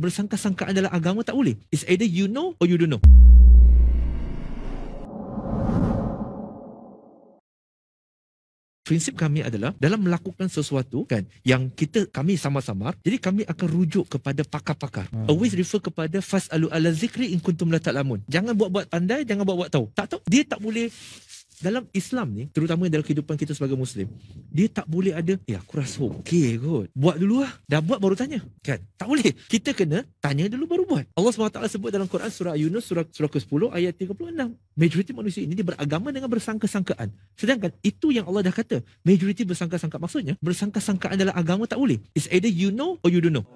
bersangka sangka adalah agama tak boleh. It's either you know or you don't know. prinsip kami adalah dalam melakukan sesuatu kan yang kita kami sama-sama jadi kami akan rujuk kepada pakar-pakar hmm. always refer kepada fasalu ala zikri in kuntum la ta'lamun jangan buat-buat pandai jangan buat-buat tahu tak tahu dia tak boleh dalam Islam ni terutama dalam kehidupan kita sebagai muslim dia tak boleh ada ya aku rasa okey kot buat dulu lah dah buat baru tanya kan tak boleh kita kena tanya dulu baru buat Allah SWT sebut dalam Quran surah Yunus surah, surah ke-10 ayat 36 majoriti manusia ini dia beragama dengan bersangka-sangkaan sedangkan itu yang Allah dah kata majoriti bersangka-sangka maksudnya bersangka-sangkaan dalam agama tak boleh it's either you know or you don't know